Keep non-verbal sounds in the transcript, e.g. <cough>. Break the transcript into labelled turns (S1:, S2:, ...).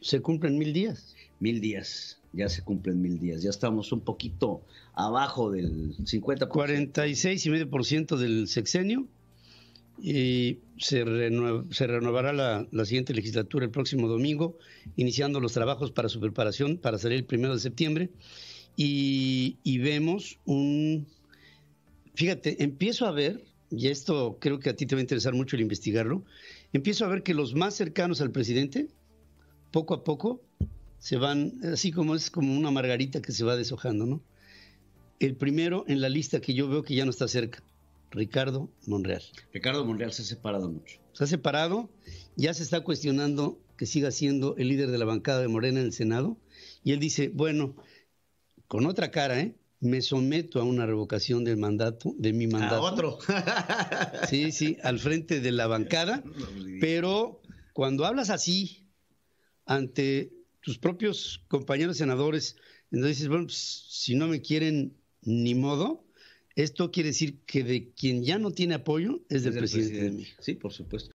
S1: Se cumplen mil días. Mil días, ya se cumplen mil días. Ya estamos un poquito abajo del 50%. 46,5% del sexenio y se, renovará la, siguiente legislatura el próximo domingo, iniciando los trabajos para su preparación para salir el primero de septiembre. y vemos un... Fíjate, empiezo a ver, y esto creo que a ti te va a interesar mucho el investigarlo, empiezo a ver que los más cercanos al presidente poco a poco se van, así como es como una margarita que se va deshojando, ¿no? El primero en la lista que yo veo que ya no está cerca, Ricardo Monreal. Ricardo Monreal se ha separado mucho. Se ha separado, ya se está cuestionando que siga siendo el líder de la bancada de Morena en el Senado, y él dice, bueno, con otra cara, ¿eh? Me someto a una revocación del mandato, de mi ah, mandato. A otro. sí, sí, al frente de la bancada, <laughs> pero cuando hablas así, ante tus propios compañeros senadores, entonces dices, bueno, pues, si no me quieren ni modo, esto quiere decir que de quien ya no tiene apoyo es del, presidente de presidente. Sí, por supuesto.